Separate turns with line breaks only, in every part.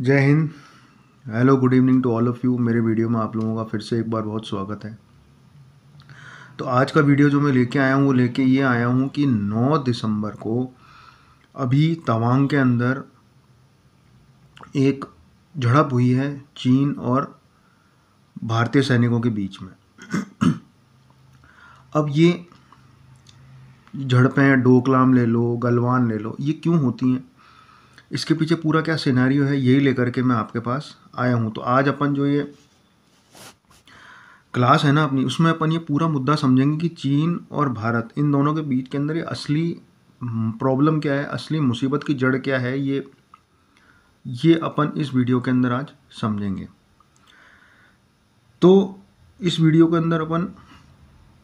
जय Hind hello good evening to all of you मेरे video में आप लोगों का फिर से एक बार बहुत स्वागत है तो आज का वीडियो जो मैं लेके आया हूँ वो लेके ये आया हूँ कि 9 दिसंबर को अभी तवांग के अंदर एक झड़प हुई है चीन और भारतीय सैनिकों के बीच में अब ये झड़पें डोकलाम ले लो गलवान ले लो ये क्यों होती हैं इसके पीछे पूरा क्या सिनेरियो है यही लेकर के मैं आपके पास आया हूँ तो आज अपन जो ये क्लास है ना अपनी उसमें अपन ये पूरा मुद्दा समझेंगे कि चीन और भारत इन दोनों के बीच के अंदर ये असली प्रॉब्लम क्या है असली मुसीबत की जड़ क्या है ये ये अपन इस वीडियो के अंदर आज समझेंगे तो इस वीडियो के अंदर अपन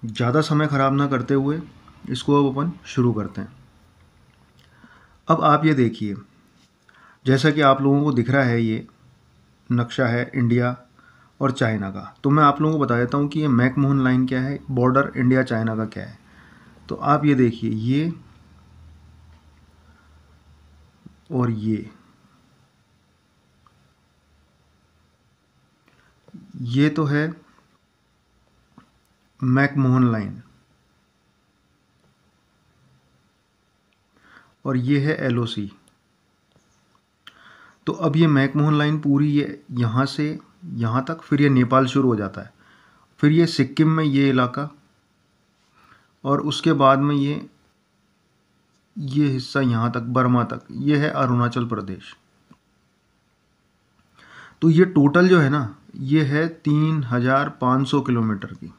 ज़्यादा समय ख़राब ना करते हुए इसको अब अपन शुरू करते हैं अब आप ये देखिए जैसा कि आप लोगों को दिख रहा है ये नक्शा है इंडिया और चाइना का तो मैं आप लोगों को बता देता हूँ कि ये मैकमोहन लाइन क्या है बॉर्डर इंडिया चाइना का क्या है तो आप ये देखिए ये और ये ये तो है मैकमोहन लाइन और ये है एलओसी तो अब ये मैकमोहन लाइन पूरी ये यहाँ से यहाँ तक फिर ये नेपाल शुरू हो जाता है फिर ये सिक्किम में ये इलाका और उसके बाद में ये ये हिस्सा यहाँ तक बर्मा तक ये है अरुणाचल प्रदेश तो ये टोटल जो है ना ये है तीन हजार पाँच सौ किलोमीटर की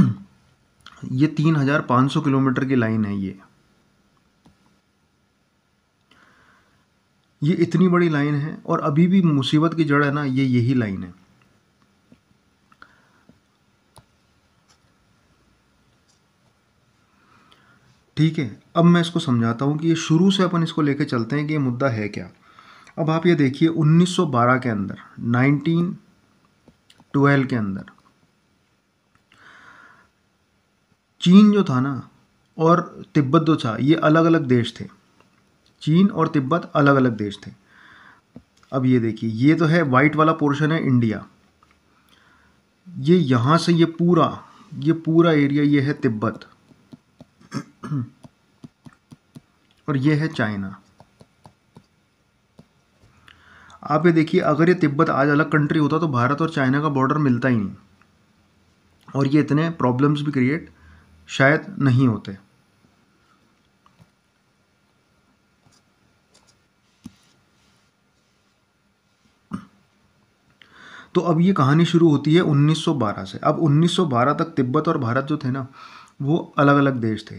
ये तीन हजार पाँच सौ किलोमीटर की लाइन है ये ये इतनी बड़ी लाइन है और अभी भी मुसीबत की जड़ है ना ये यही लाइन है ठीक है अब मैं इसको समझाता हूँ कि ये शुरू से अपन इसको लेके चलते हैं कि ये मुद्दा है क्या अब आप ये देखिए 1912 के अंदर 1912 के अंदर चीन जो था ना और तिब्बत जो था ये अलग अलग देश थे चीन और तिब्बत अलग अलग देश थे अब ये देखिए ये तो है वाइट वाला पोर्शन है इंडिया ये यहाँ से ये पूरा ये पूरा एरिया ये है तिब्बत और ये है चाइना आप ये देखिए अगर ये तिब्बत आज अलग कंट्री होता तो भारत और चाइना का बॉर्डर मिलता ही नहीं और ये इतने प्रॉब्लम्स भी क्रिएट शायद नहीं होते तो अब ये कहानी शुरू होती है 1912 से अब 1912 तक तिब्बत और भारत जो थे ना वो अलग अलग देश थे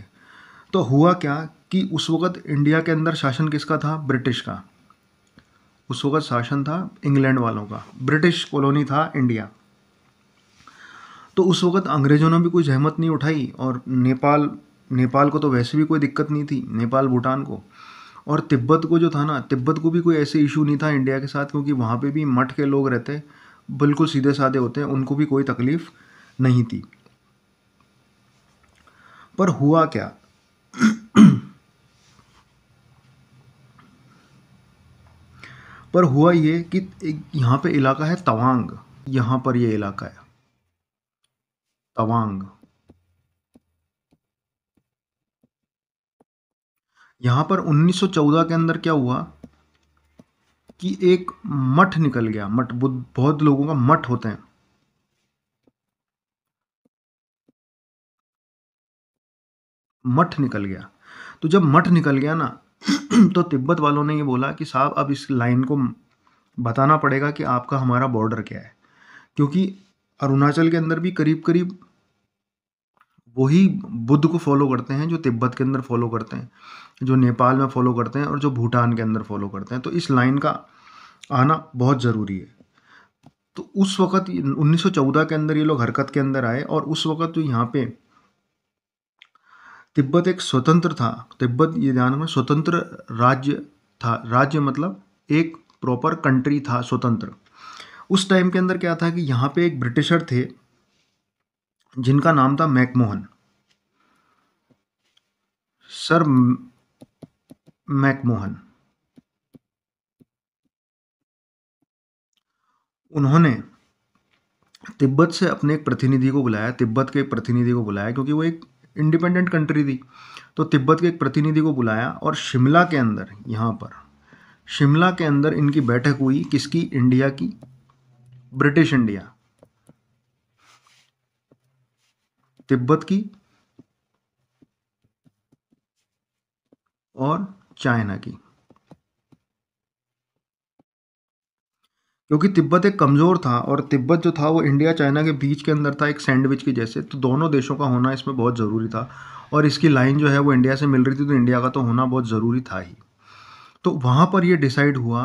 तो हुआ क्या कि उस वक़्त इंडिया के अंदर शासन किसका था ब्रिटिश का उस वक़्त शासन था इंग्लैंड वालों का ब्रिटिश कॉलोनी था इंडिया तो उस वक़्त अंग्रेज़ों ने भी कोई जहमत नहीं उठाई और नेपाल नेपाल को तो वैसे भी कोई दिक्कत नहीं थी नेपाल भूटान को और तिब्बत को जो था ना तिब्बत को भी कोई ऐसे इशू नहीं था इंडिया के साथ क्योंकि वहाँ पे भी मठ के लोग रहते बिल्कुल सीधे साधे होते हैं उनको भी कोई तकलीफ नहीं थी पर हुआ क्या पर हुआ ये कि यहां पे इलाका है तवांग यहां पर ये इलाका है तवांग यहां पर 1914 के अंदर क्या हुआ कि एक मठ निकल गया मठ बुद्ध बहुत लोगों का मठ होते हैं मठ निकल गया तो जब मठ निकल गया ना तो तिब्बत वालों ने ये बोला कि साहब अब इस लाइन को बताना पड़ेगा कि आपका हमारा बॉर्डर क्या है क्योंकि अरुणाचल के अंदर भी करीब करीब वही बुद्ध को फॉलो करते हैं जो तिब्बत के अंदर फॉलो करते हैं जो नेपाल में फॉलो करते हैं और जो भूटान के अंदर फॉलो करते हैं तो इस लाइन का आना बहुत ज़रूरी है तो उस वक़्त 1914 के अंदर ये लोग हरकत के अंदर आए और उस वक़्त जो तो यहाँ पे तिब्बत एक स्वतंत्र था तिब्बत ये ध्यान में स्वतंत्र राज्य था राज्य मतलब एक प्रॉपर कंट्री था स्वतंत्र उस टाइम के अंदर क्या था कि यहाँ पे एक ब्रिटिशर थे जिनका नाम था मैकमोहन सर मैकमोहन उन्होंने तिब्बत से अपने एक प्रतिनिधि को बुलाया तिब्बत के एक प्रतिनिधि को बुलाया क्योंकि वो एक इंडिपेंडेंट कंट्री थी तो तिब्बत के एक प्रतिनिधि को बुलाया और शिमला के अंदर यहाँ पर शिमला के अंदर इनकी बैठक हुई किसकी इंडिया की ब्रिटिश इंडिया तिब्बत की और चाइना की क्योंकि तिब्बत एक कमज़ोर था और तिब्बत जो था वो इंडिया चाइना के बीच के अंदर था एक सैंडविच के जैसे तो दोनों देशों का होना इसमें बहुत ज़रूरी था और इसकी लाइन जो है वो इंडिया से मिल रही थी तो इंडिया का तो होना बहुत ज़रूरी था ही तो वहां पर ये डिसाइड हुआ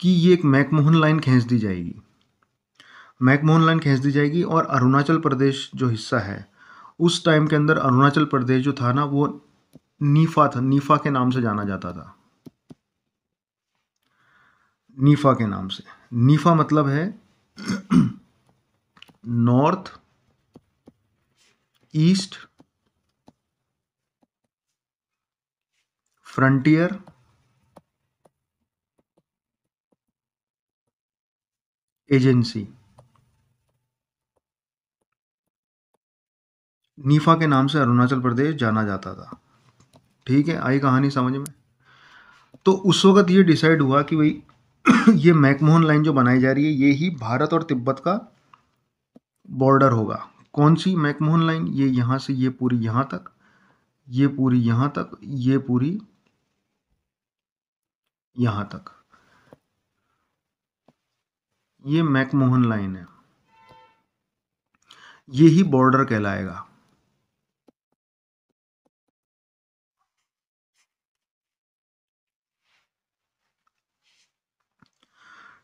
कि ये एक मैकमोहन लाइन खींच दी जाएगी मैकमोहन लाइन खींच दी जाएगी और अरुणाचल प्रदेश जो हिस्सा है उस टाइम के अंदर अरुणाचल प्रदेश जो था ना वो नीफा था नीफा के नाम से जाना जाता था नीफा के नाम से नीफा मतलब है North East Frontier Agency NEFA के नाम से अरुणाचल प्रदेश जाना जाता था ठीक है आई कहानी समझ में तो उस वक़्त ये डिसाइड हुआ कि भाई ये मैकमोहन लाइन जो बनाई जा रही है ये ही भारत और तिब्बत का बॉर्डर होगा कौन सी मैकमोहन लाइन ये यहाँ से ये पूरी यहाँ तक ये पूरी यहाँ तक ये पूरी यहाँ तक ये मैकमोहन लाइन है ये ही बॉर्डर कहलाएगा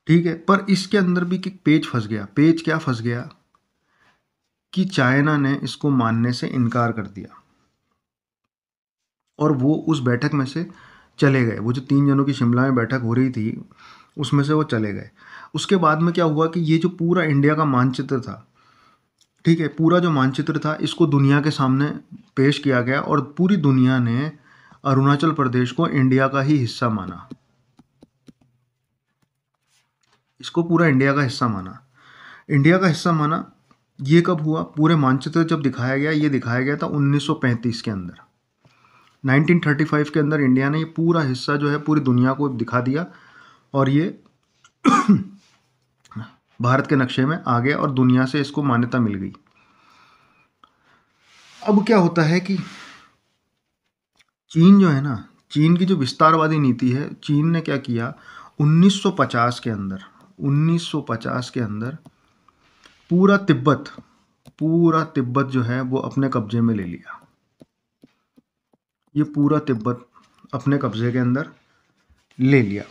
ठीक है पर इसके अंदर भी एक पेज फंस गया पेज क्या फंस गया कि चाइना ने इसको मानने से इनकार कर दिया और वो उस बैठक में से चले गए वो जो तीन जनों की शिमला में बैठक हो रही थी उसमें से वो चले गए उसके बाद में क्या हुआ कि ये जो पूरा इंडिया का मानचित्र था ठीक है पूरा जो मानचित्र था इसको दुनिया के सामने पेश किया गया और पूरी दुनिया ने अरुणाचल प्रदेश को इंडिया का ही हिस्सा माना इसको पूरा इंडिया का हिस्सा माना इंडिया का हिस्सा माना ये कब हुआ पूरे मानचित्र जब दिखाया गया ये दिखाया गया था 1935 के अंदर 1935 के अंदर इंडिया ने ये पूरा हिस्सा जो है पूरी दुनिया को दिखा दिया और ये भारत के नक्शे में आ गया और दुनिया से इसको मान्यता मिल गई अब क्या होता है कि चीन जो है ना चीन की जो विस्तारवादी नीति है चीन ने क्या किया 1950 के अंदर 1950 के अंदर पूरा तिब्बत पूरा तिब्बत जो है वो अपने कब्जे में ले लिया ये पूरा तिब्बत अपने कब्जे के अंदर ले लिया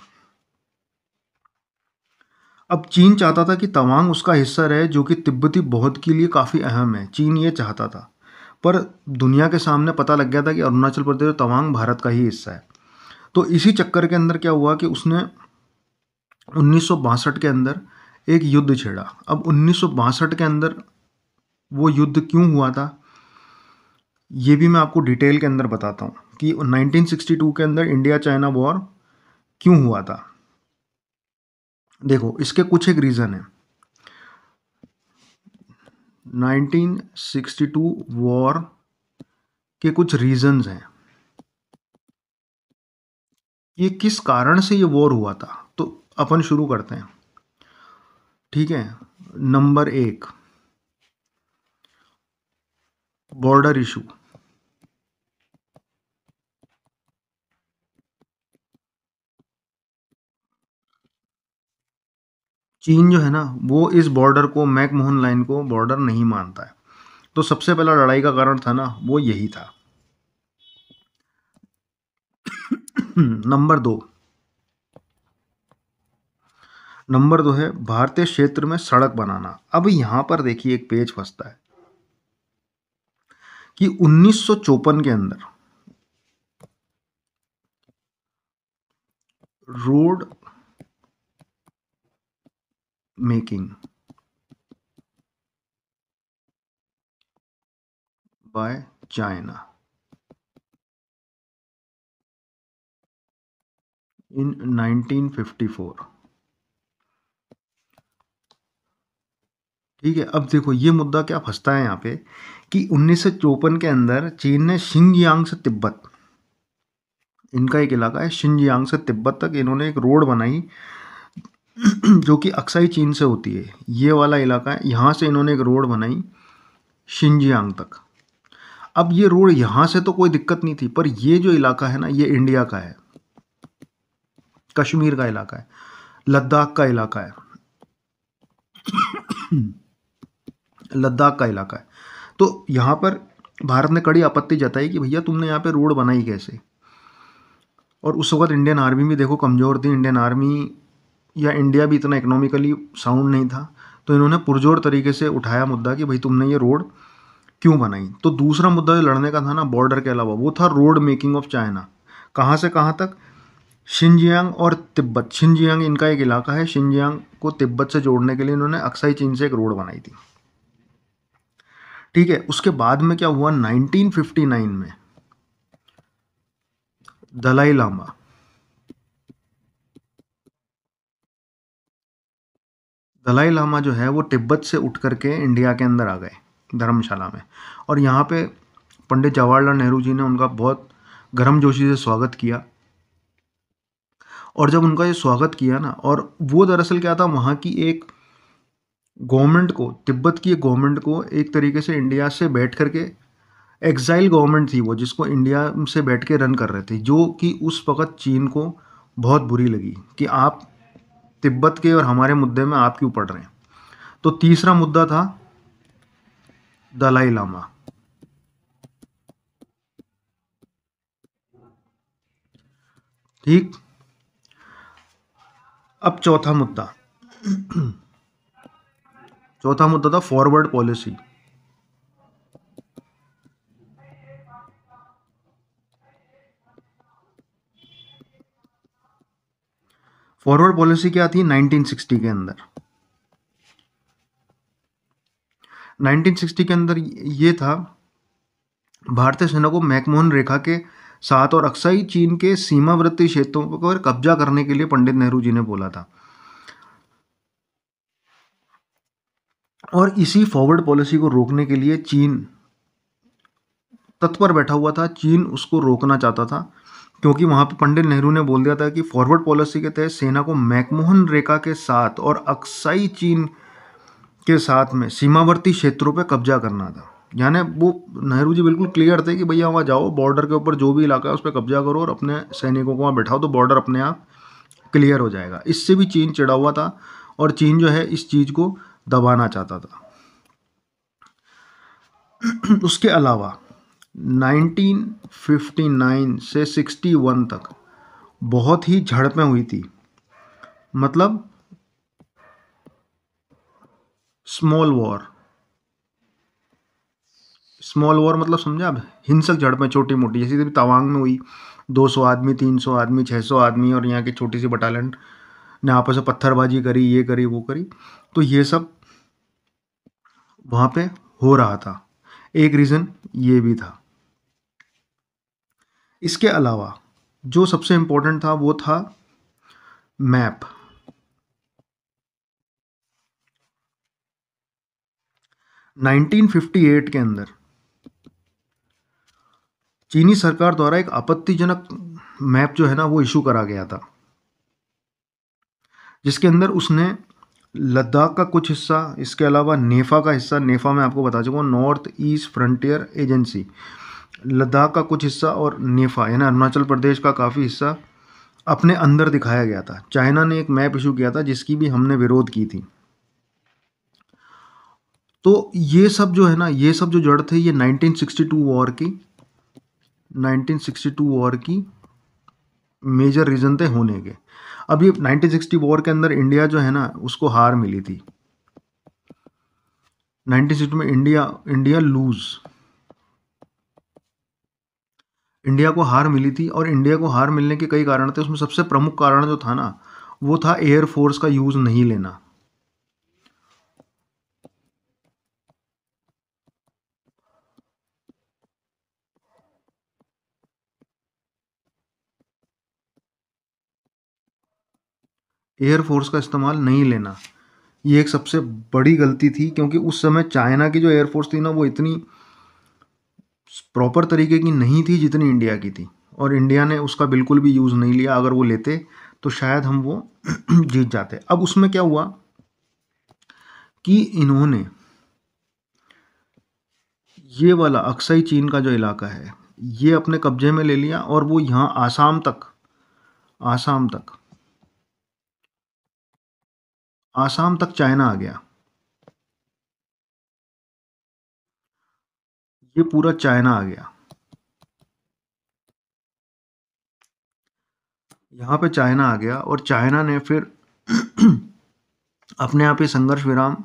अब चीन चाहता था कि तवांग उसका हिस्सा रहे जो कि तिब्बती बौद्ध के लिए काफ़ी अहम है चीन ये चाहता था पर दुनिया के सामने पता लग गया था कि अरुणाचल प्रदेश और तवांग भारत का ही हिस्सा है तो इसी चक्कर के अंदर क्या हुआ कि उसने उन्नीस के अंदर एक युद्ध छेड़ा अब उन्नीस के अंदर वो युद्ध क्यों हुआ था ये भी मैं आपको डिटेल के अंदर बताता हूँ कि 1962 के अंदर इंडिया चाइना वॉर क्यों हुआ था देखो इसके कुछ एक रीज़न है 1962 वॉर के कुछ रीजंस हैं ये किस कारण से ये वॉर हुआ था अपन शुरू करते हैं ठीक है नंबर एक बॉर्डर इशू चीन जो है ना वो इस बॉर्डर को मैकमोहन लाइन को बॉर्डर नहीं मानता है तो सबसे पहला लड़ाई का कारण था ना वो यही था नंबर दो नंबर दो है भारतीय क्षेत्र में सड़क बनाना अब यहां पर देखिए एक पेज फंसता है कि उन्नीस के अंदर road making by China in 1954 ठीक है अब देखो ये मुद्दा क्या फंसता है यहाँ पे कि उन्नीस के अंदर चीन ने शिंगयांग से तिब्बत इनका एक इलाका है शिंजियांग से तिब्बत तक इन्होंने एक रोड बनाई जो कि अक्साई चीन से होती है ये वाला इलाका है यहाँ से इन्होंने एक रोड बनाई शिंजियांग तक अब ये रोड यहाँ से तो कोई दिक्कत नहीं थी पर ये जो इलाका है ना ये इंडिया का है कश्मीर का इलाका है लद्दाख का इलाका है लद्दाख का इलाका है तो यहाँ पर भारत ने कड़ी आपत्ति जताई कि भैया तुमने यहाँ पे रोड बनाई कैसे और उस वक्त इंडियन आर्मी भी देखो कमज़ोर थी इंडियन आर्मी या इंडिया भी इतना इकोनॉमिकली साउंड नहीं था तो इन्होंने पुरजोर तरीके से उठाया मुद्दा कि भाई तुमने ये रोड क्यों बनाई तो दूसरा मुद्दा जो लड़ने का था ना बॉर्डर के अलावा वो था रोड मेकिंग ऑफ चाइना कहाँ से कहाँ तक शिनजियांग और तिब्बत शिनजियांग इनका एक इलाका है शिनजियांग को तिब्बत से जोड़ने के लिए इन्होंने अक्साई चीन से एक रोड बनाई थी ठीक है उसके बाद में क्या हुआ 1959 में दलाई लामा दलाई लामा जो है वो तिब्बत से उठ करके इंडिया के अंदर आ गए धर्मशाला में और यहाँ पे पंडित जवाहरलाल नेहरू जी ने उनका बहुत गर्म जोशी से स्वागत किया और जब उनका ये स्वागत किया ना और वो दरअसल क्या था वहाँ की एक गवर्नमेंट को तिब्बत की गवर्नमेंट को एक तरीके से इंडिया से बैठ करके एक्साइल गवर्नमेंट थी वो जिसको इंडिया से बैठ के रन कर रहे थे जो कि उस वक़्त चीन को बहुत बुरी लगी कि आप तिब्बत के और हमारे मुद्दे में आप क्यों पढ़ रहे हैं तो तीसरा मुद्दा था दलाई लामा ठीक अब चौथा मुद्दा चौथा मुद्दा था फॉरवर्ड पॉलिसी फॉरवर्ड पॉलिसी क्या थी 1960 के अंदर 1960 के अंदर यह था भारतीय सेना को मैकमोहन रेखा के साथ और अक्सर चीन के सीमावर्ती क्षेत्रों पर कब्जा करने के लिए पंडित नेहरू जी ने बोला था और इसी फॉरवर्ड पॉलिसी को रोकने के लिए चीन तत्पर बैठा हुआ था चीन उसको रोकना चाहता था क्योंकि वहाँ पर पंडित नेहरू ने बोल दिया था कि फॉरवर्ड पॉलिसी के तहत सेना को मैकमोहन रेखा के साथ और अक्साई चीन के साथ में सीमावर्ती क्षेत्रों पर कब्जा करना था यानी वो नेहरू जी बिल्कुल क्लियर थे कि भैया वहाँ जाओ बॉर्डर के ऊपर जो भी इलाका है उस पर कब्जा करो और अपने सैनिकों को वहाँ बैठाओ तो बॉर्डर अपने आप क्लियर हो जाएगा इससे भी चीन चिड़ा हुआ था और चीन जो है इस चीज़ को दबाना चाहता था उसके अलावा 1959 से 61 तक बहुत ही झड़पें हुई थी मतलब स्मॉल वॉर स्मॉल वॉर मतलब समझा आप हिंसक झड़पें छोटी मोटी जैसे तवांग में हुई 200 आदमी 300 आदमी 600 आदमी और यहाँ के छोटी सी बटालियन ने आपस में पत्थरबाजी करी ये करी वो करी तो ये सब वहाँ पे हो रहा था एक रीज़न ये भी था इसके अलावा जो सबसे इम्पोर्टेंट था वो था मैप नाइनटीन फिफ्टी एट के अंदर चीनी सरकार द्वारा एक आपत्तिजनक मैप जो है ना वो इशू करा गया था जिसके अंदर उसने लद्दाख का कुछ हिस्सा इसके अलावा नेफा का हिस्सा नेफा में आपको बता चुका हूँ North East Frontier Agency Ladakh का कुछ हिस्सा और नेफा यानी अरुणाचल प्रदेश का काफ़ी हिस्सा अपने अंदर दिखाया गया था चाइना ने एक मैप इशू किया था जिसकी भी हमने विरोध की थी तो ये सब जो है ना ये सब जो जड़ थे ये 1962 वॉर की 1962 वॉर की मेजर रीज़न थे होने के अभी 1960 वॉर के अंदर इंडिया जो है ना उसको हार मिली थी 1960 में इंडिया इंडिया लूज इंडिया को हार मिली थी और इंडिया को हार मिलने के कई कारण थे उसमें सबसे प्रमुख कारण जो था ना वो था एयर फोर्स का यूज़ नहीं लेना एयरफोर्स का इस्तेमाल नहीं लेना ये एक सबसे बड़ी गलती थी क्योंकि उस समय चाइना की जो एयरफोर्स थी ना वो इतनी प्रॉपर तरीके की नहीं थी जितनी इंडिया की थी और इंडिया ने उसका बिल्कुल भी यूज़ नहीं लिया अगर वो लेते तो शायद हम वो जीत जाते अब उसमें क्या हुआ कि इन्होंने ये वाला अक्सई चीन का जो इलाका है ये अपने कब्जे में ले लिया और वो यहाँ आसाम तक आसाम तक आसाम तक चाइना आ गया ये पूरा चाइना आ गया यहाँ पे चाइना आ गया और चाइना ने फिर अपने आप ही संघर्ष विराम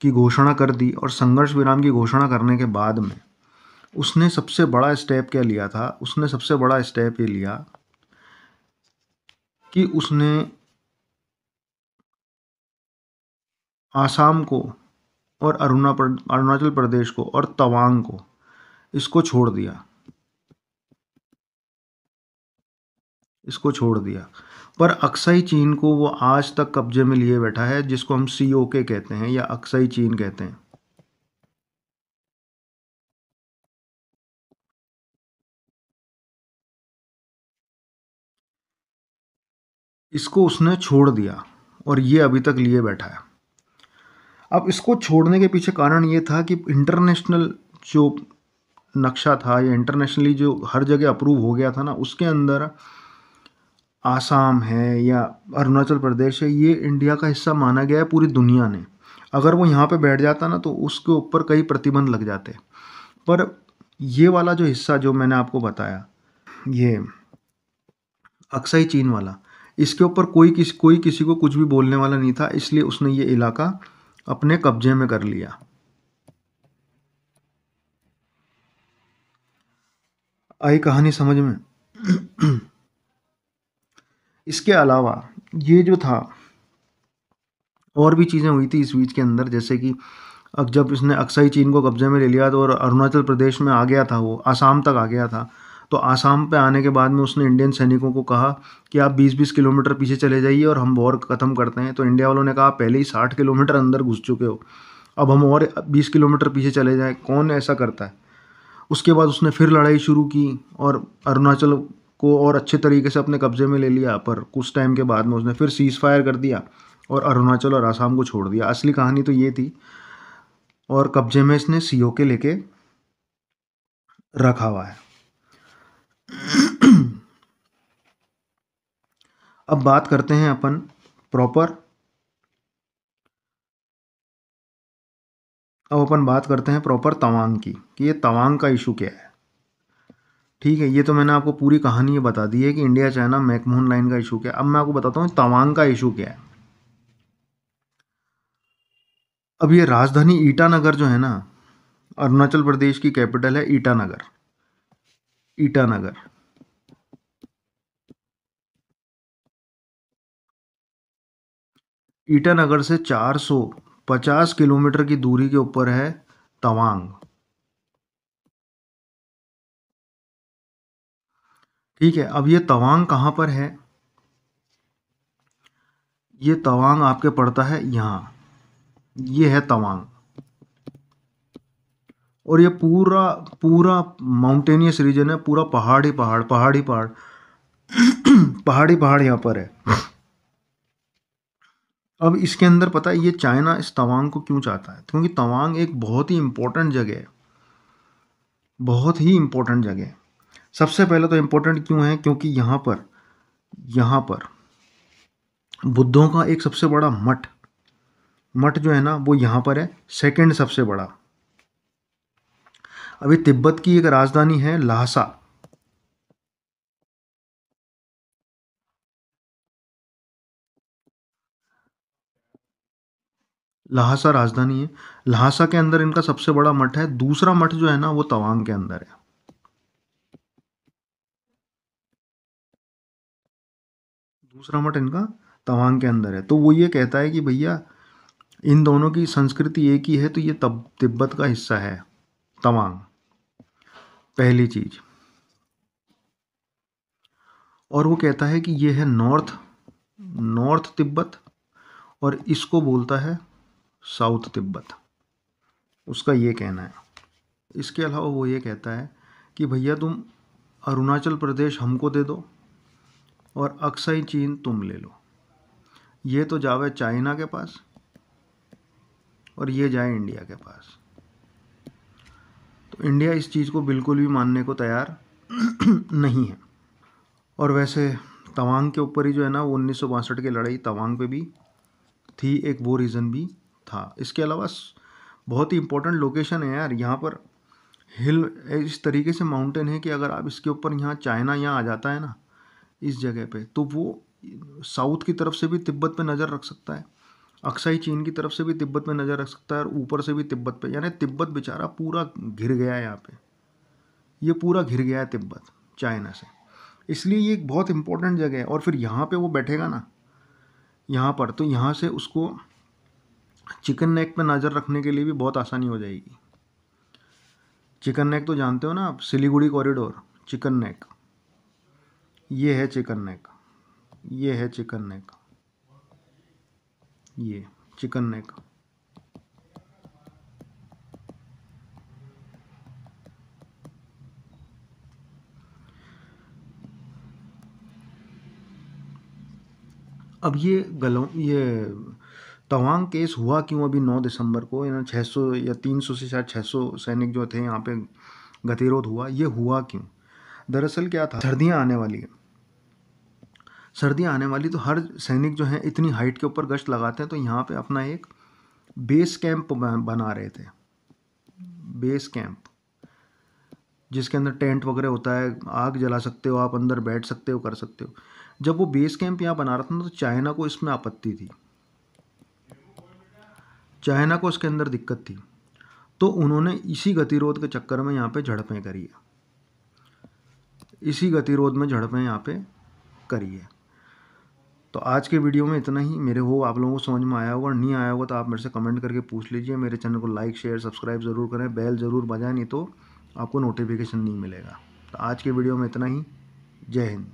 की घोषणा कर दी और संघर्ष विराम की घोषणा करने के बाद में उसने सबसे बड़ा स्टेप क्या लिया था उसने सबसे बड़ा स्टेप ये लिया कि उसने आसाम को और अरुणा अरुणाचल प्रदेश को और तवांग को इसको छोड़ दिया इसको छोड़ दिया पर अक्साई चीन को वो आज तक कब्जे में लिए बैठा है जिसको हम सी ओ के कहते हैं या अक्साई चीन कहते हैं इसको उसने छोड़ दिया और ये अभी तक लिए बैठा है अब इसको छोड़ने के पीछे कारण ये था कि इंटरनेशनल जो नक्शा था या इंटरनेशनली जो हर जगह अप्रूव हो गया था ना उसके अंदर आसाम है या अरुणाचल प्रदेश है ये इंडिया का हिस्सा माना गया है पूरी दुनिया ने अगर वो यहाँ पे बैठ जाता ना तो उसके ऊपर कई प्रतिबंध लग जाते पर ये वाला जो हिस्सा जो मैंने आपको बताया ये अक्साई चीन वाला इसके ऊपर कोई किसी कोई किसी को कुछ भी बोलने वाला नहीं था इसलिए उसने ये इलाका अपने कब्जे में कर लिया आई कहानी समझ में इसके अलावा ये जो था और भी चीज़ें हुई थी इस बीच के अंदर जैसे कि जब इसने अक्साई चीन को कब्जे में ले लिया तो और अरुणाचल प्रदेश में आ गया था वो आसाम तक आ गया था तो आसाम पे आने के बाद में उसने इंडियन सैनिकों को कहा कि आप 20-20 किलोमीटर पीछे चले जाइए और हम वॉर ख़त्म करते हैं तो इंडिया वालों ने कहा पहले ही 60 किलोमीटर अंदर घुस चुके हो अब हम और 20 किलोमीटर पीछे चले जाएँ कौन ऐसा करता है उसके बाद उसने फिर लड़ाई शुरू की और अरुणाचल को और अच्छे तरीके से अपने कब्जे में ले लिया पर कुछ टाइम के बाद में उसने फिर सीज़ फायर कर दिया और अरुणाचल और आसाम को छोड़ दिया असली कहानी तो ये थी और कब्जे में इसने सी ओ के लेके रखा हुआ है अब बात करते हैं अपन प्रॉपर अब अपन बात करते हैं प्रॉपर तवांग की कि ये तवांग का इशू क्या है ठीक है ये तो मैंने आपको पूरी कहानी ये बता दी है कि इंडिया चाइना मैकमोहन लाइन का इशू क्या है अब मैं आपको बताता हूँ तवांग का इशू क्या है अब ये राजधानी ईटानगर जो है ना अरुणाचल प्रदेश की कैपिटल है ईटानगर ईटानगर ईटानगर से 450 किलोमीटर की दूरी के ऊपर है तवांग ठीक है अब ये तवांग कहां पर है ये तवांग आपके पड़ता है यहां ये है तवांग और ये पूरा पूरा माउंटेनियस रीजन है पूरा पहाड़ी पहाड़ पहाड़ी पहाड़ पहाड़ी पहाड़ यहाँ पर है अब इसके अंदर पता है ये चाइना इस तवांग को क्यों चाहता है क्योंकि तवांग एक बहुत ही इम्पोर्टेंट जगह है बहुत ही इम्पोर्टेंट जगह है सबसे पहले तो इम्पोर्टेंट क्यों है क्योंकि यहाँ पर यहाँ पर बुद्धों का एक सबसे बड़ा मठ मठ जो है ना वो यहाँ पर है सेकंड सबसे बड़ा अभी तिब्बत की एक राजधानी है लहासा लहासा राजधानी है लहासा के अंदर इनका सबसे बड़ा मठ है दूसरा मठ जो है ना वो तवांग के अंदर है दूसरा मठ इनका तवांग के अंदर है तो वो ये कहता है कि भैया इन दोनों की संस्कृति एक ही है तो ये तिब्बत का हिस्सा है तवांग पहली चीज और वो कहता है कि ये है नॉर्थ नॉर्थ तिब्बत और इसको बोलता है साउथ तिब्बत उसका ये कहना है इसके अलावा वो ये कहता है कि भैया तुम अरुणाचल प्रदेश हमको दे दो और अक्सई चीन तुम ले लो ये तो जावे चाइना के पास और ये जाए इंडिया के पास तो इंडिया इस चीज़ को बिल्कुल भी मानने को तैयार नहीं है और वैसे तवांग के ऊपर ही जो है ना वो उन्नीस की लड़ाई तवांग पे भी थी एक वो रीज़न भी था इसके अलावा बहुत ही इंपॉर्टेंट लोकेशन है यार यहाँ पर हिल इस तरीके से माउंटेन है कि अगर आप इसके ऊपर यहाँ चाइना यहाँ आ जाता है ना इस जगह पे तो वो साउथ की तरफ से भी तिब्बत पे नज़र रख सकता है अक्साई चीन की तरफ से भी तिब्बत में नज़र रख सकता है और ऊपर से भी तिब्बत पे यानी तिब्बत बेचारा पूरा घिर गया है यहाँ पे ये पूरा घिर गया है तिब्बत चाइना से इसलिए ये एक बहुत इंपॉर्टेंट जगह है और फिर यहाँ पे वो बैठेगा ना यहाँ पर तो यहाँ से उसको चिकन नेक पे नज़र रखने के लिए भी बहुत आसानी हो जाएगी चिकन नेक तो जानते हो ना आप सिलीगुड़ी कॉरिडोर चिकन नेक ये है चिकन नेक ये है चिकन नेक ये चिकन नेक अब ये गलों ये तवांग केस हुआ क्यों अभी 9 दिसंबर को यानी 600 या 300 से शायद 600 सैनिक जो थे यहाँ पे गतिरोध हुआ ये हुआ क्यों दरअसल क्या था सर्दियाँ आने वाली हैं सर्दियाँ आने वाली तो हर सैनिक जो है इतनी हाइट के ऊपर गश्त लगाते हैं तो यहाँ पे अपना एक बेस कैंप बना रहे थे बेस कैंप जिसके अंदर टेंट वगैरह होता है आग जला सकते हो आप अंदर बैठ सकते हो कर सकते हो जब वो बेस कैंप यहाँ बना रहा था ना तो चाइना को इसमें आपत्ति थी चाइना को इसके अंदर दिक्कत थी तो उन्होंने इसी गतिरोध के चक्कर में यहाँ पे झड़पें करी है इसी गतिरोध में झड़पें यहाँ पे करी है तो आज के वीडियो में इतना ही मेरे हो आप लोगों को समझ में आया होगा नहीं आया होगा तो आप मेरे से कमेंट करके पूछ लीजिए मेरे चैनल को लाइक शेयर सब्सक्राइब ज़रूर करें बेल ज़रूर बजाएं नहीं तो आपको नोटिफिकेशन नहीं मिलेगा तो आज के वीडियो में इतना ही जय हिंद